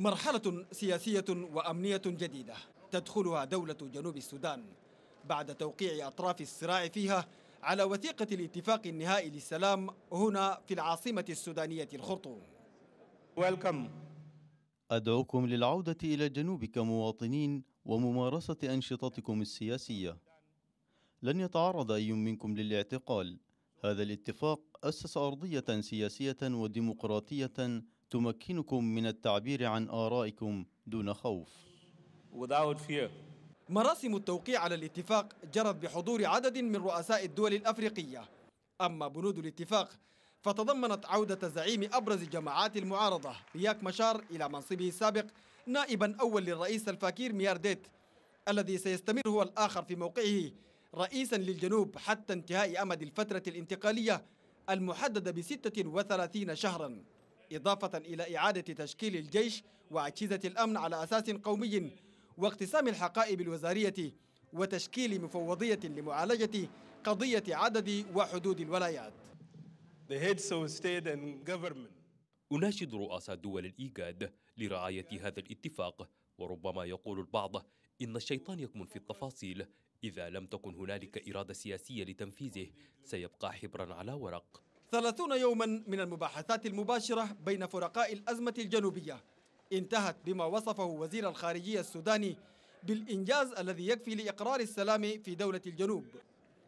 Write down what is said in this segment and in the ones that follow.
مرحلة سياسية وأمنية جديدة تدخلها دولة جنوب السودان بعد توقيع أطراف الصراع فيها على وثيقة الاتفاق النهائي للسلام هنا في العاصمة السودانية الخرطوم أدعوكم للعودة إلى الجنوب كمواطنين وممارسة أنشطتكم السياسية لن يتعرض أي منكم للاعتقال هذا الاتفاق أسس أرضية سياسية وديمقراطية تمكنكم من التعبير عن آرائكم دون خوف مراسم التوقيع على الاتفاق جرت بحضور عدد من رؤساء الدول الأفريقية أما بنود الاتفاق فتضمنت عودة زعيم أبرز جماعات المعارضة رياك مشار إلى منصبه السابق نائبا أول للرئيس الفاكير ميارديت الذي سيستمر هو الآخر في موقعه رئيسا للجنوب حتى انتهاء أمد الفترة الانتقالية المحددة ب 36 شهرا إضافة إلى إعادة تشكيل الجيش وأجهزة الأمن على أساس قومي واقتسام الحقائب الوزارية وتشكيل مفوضية لمعالجة قضية عدد وحدود الولايات أناشد رؤساء دول الإيجاد لرعاية هذا الاتفاق وربما يقول البعض إن الشيطان يكمن في التفاصيل إذا لم تكن هنالك إرادة سياسية لتنفيذه سيبقى حبرا على ورق ثلاثون يوما من المباحثات المباشرة بين فرقاء الأزمة الجنوبية انتهت بما وصفه وزير الخارجية السوداني بالإنجاز الذي يكفي لإقرار السلام في دولة الجنوب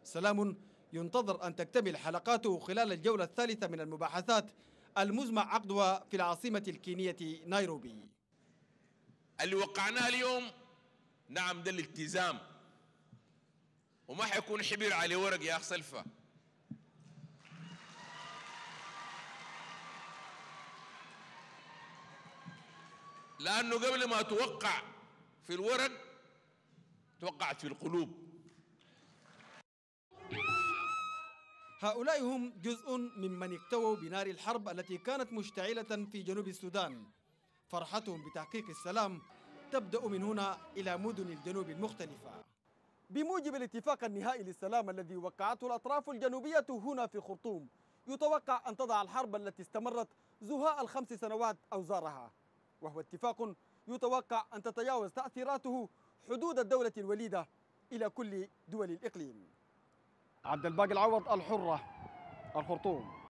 سلام ينتظر أن تكتمل حلقاته خلال الجولة الثالثة من المباحثات المزمع عقدها في العاصمة الكينية نيروبي اللي وقعناه اليوم نعم ده الالتزام وما حيكون حبر على ورق يا أخ سلفة لأنه قبل ما توقع في الورق توقعت في القلوب هؤلاء هم جزء ممن اكتووا بنار الحرب التي كانت مشتعلة في جنوب السودان فرحتهم بتحقيق السلام تبدأ من هنا إلى مدن الجنوب المختلفة بموجب الاتفاق النهائي للسلام الذي وقعته الأطراف الجنوبية هنا في خرطوم يتوقع أن تضع الحرب التي استمرت زهاء الخمس سنوات أوزارها وهو اتفاق يتوقع أن تتجاوز تأثيراته حدود الدولة الوليدة إلى كل دول الإقليم عبد الباقي العوض الحرة الخرطوم